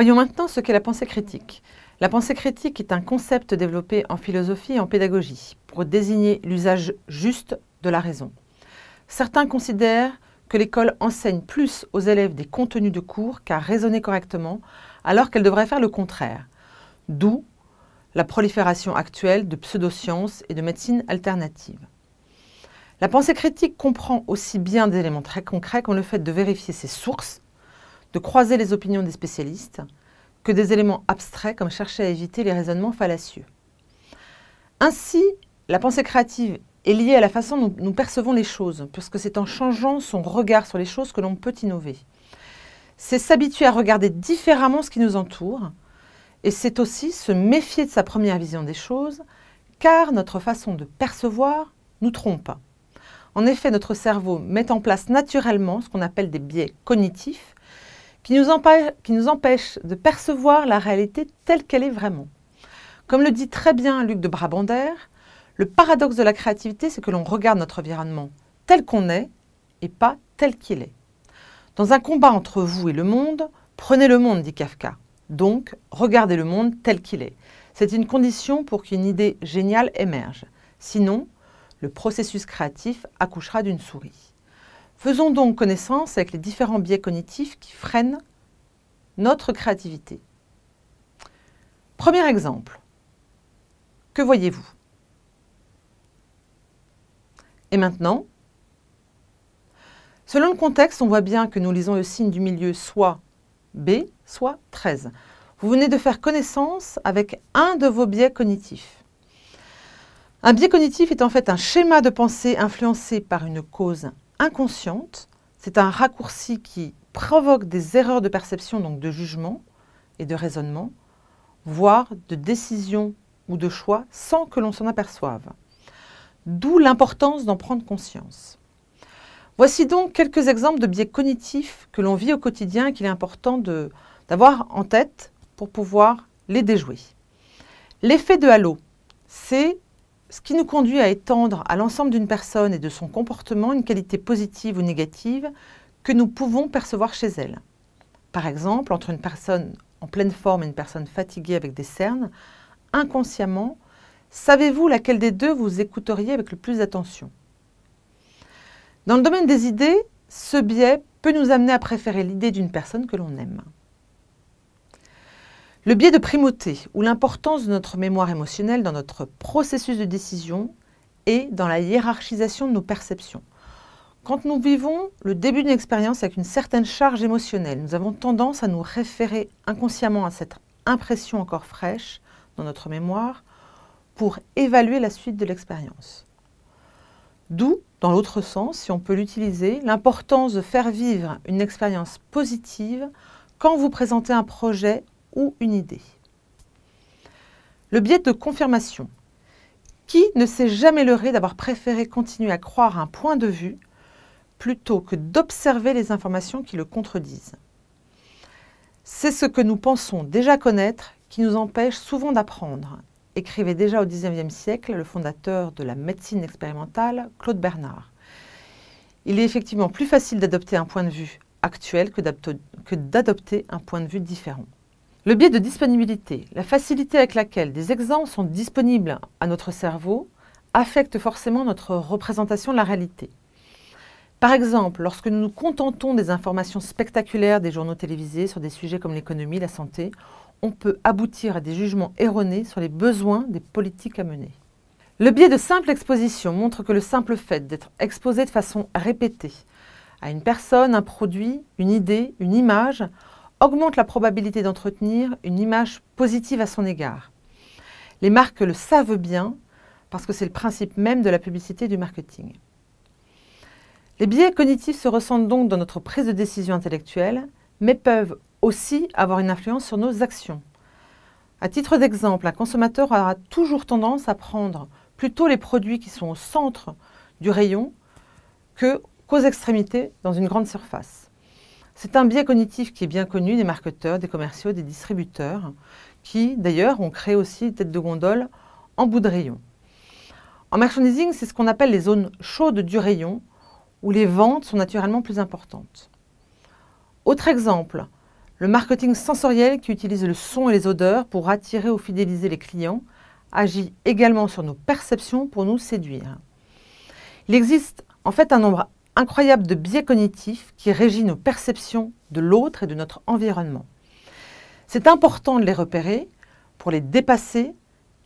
Voyons maintenant ce qu'est la pensée critique. La pensée critique est un concept développé en philosophie et en pédagogie pour désigner l'usage juste de la raison. Certains considèrent que l'école enseigne plus aux élèves des contenus de cours qu'à raisonner correctement, alors qu'elle devrait faire le contraire. D'où la prolifération actuelle de pseudo-sciences et de médecines alternatives. La pensée critique comprend aussi bien des éléments très concrets comme le fait de vérifier ses sources de croiser les opinions des spécialistes que des éléments abstraits comme chercher à éviter les raisonnements fallacieux. Ainsi, la pensée créative est liée à la façon dont nous percevons les choses, puisque c'est en changeant son regard sur les choses que l'on peut innover. C'est s'habituer à regarder différemment ce qui nous entoure, et c'est aussi se méfier de sa première vision des choses, car notre façon de percevoir nous trompe. En effet, notre cerveau met en place naturellement ce qu'on appelle des biais cognitifs, qui nous, empêche, de percevoir la réalité telle qu'elle est vraiment. Comme le dit très bien Luc de Brabander, le paradoxe de la créativité, c'est que l'on regarde notre environnement tel qu'on est et pas tel qu'il est. Dans un combat entre vous et le monde, prenez le monde, dit Kafka. Donc, regardez le monde tel qu'il est. C'est une condition pour qu'une idée géniale émerge. Sinon, le processus créatif accouchera d'une souris. Faisons donc connaissance avec les différents biais cognitifs qui freinent notre créativité. Premier exemple. Que voyez-vous Et maintenant Selon le contexte, on voit bien que nous lisons le signe du milieu soit B, soit 13. Vous venez de faire connaissance avec un de vos biais cognitifs. Un biais cognitif est en fait un schéma de pensée influencé par une cause inconsciente, c'est un raccourci qui provoque des erreurs de perception, donc de jugement et de raisonnement, voire de décision ou de choix sans que l'on s'en aperçoive. D'où l'importance d'en prendre conscience. Voici donc quelques exemples de biais cognitifs que l'on vit au quotidien et qu'il est important d'avoir en tête pour pouvoir les déjouer. L'effet de halo, c'est ce qui nous conduit à étendre à l'ensemble d'une personne et de son comportement une qualité positive ou négative que nous pouvons percevoir chez elle. Par exemple, entre une personne en pleine forme et une personne fatiguée avec des cernes, inconsciemment, savez-vous laquelle des deux vous écouteriez avec le plus d'attention Dans le domaine des idées, ce biais peut nous amener à préférer l'idée d'une personne que l'on aime. Le biais de primauté ou l'importance de notre mémoire émotionnelle dans notre processus de décision et dans la hiérarchisation de nos perceptions. Quand nous vivons le début d'une expérience avec une certaine charge émotionnelle, nous avons tendance à nous référer inconsciemment à cette impression encore fraîche dans notre mémoire pour évaluer la suite de l'expérience. D'où, dans l'autre sens, si on peut l'utiliser, l'importance de faire vivre une expérience positive quand vous présentez un projet ou une idée. Le biais de confirmation. Qui ne s'est jamais leurré d'avoir préféré continuer à croire un point de vue plutôt que d'observer les informations qui le contredisent C'est ce que nous pensons déjà connaître qui nous empêche souvent d'apprendre, écrivait déjà au XIXe siècle le fondateur de la médecine expérimentale, Claude Bernard. Il est effectivement plus facile d'adopter un point de vue actuel que d'adopter un point de vue différent. Le biais de disponibilité, la facilité avec laquelle des exemples sont disponibles à notre cerveau, affecte forcément notre représentation de la réalité. Par exemple, lorsque nous nous contentons des informations spectaculaires des journaux télévisés sur des sujets comme l'économie, la santé, on peut aboutir à des jugements erronés sur les besoins des politiques à mener. Le biais de simple exposition montre que le simple fait d'être exposé de façon répétée à une personne, un produit, une idée, une image, augmente la probabilité d'entretenir une image positive à son égard. Les marques le savent bien parce que c'est le principe même de la publicité et du marketing. Les biais cognitifs se ressentent donc dans notre prise de décision intellectuelle, mais peuvent aussi avoir une influence sur nos actions. À titre d'exemple, un consommateur aura toujours tendance à prendre plutôt les produits qui sont au centre du rayon que qu'aux extrémités dans une grande surface. C'est un biais cognitif qui est bien connu des marketeurs, des commerciaux, des distributeurs, qui d'ailleurs ont créé aussi des têtes de gondole en bout de rayon. En merchandising, c'est ce qu'on appelle les zones chaudes du rayon, où les ventes sont naturellement plus importantes. Autre exemple, le marketing sensoriel qui utilise le son et les odeurs pour attirer ou fidéliser les clients agit également sur nos perceptions pour nous séduire. Il existe en fait un nombre incroyable de biais cognitifs qui régit nos perceptions de l'autre et de notre environnement. C'est important de les repérer pour les dépasser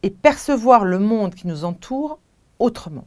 et percevoir le monde qui nous entoure autrement.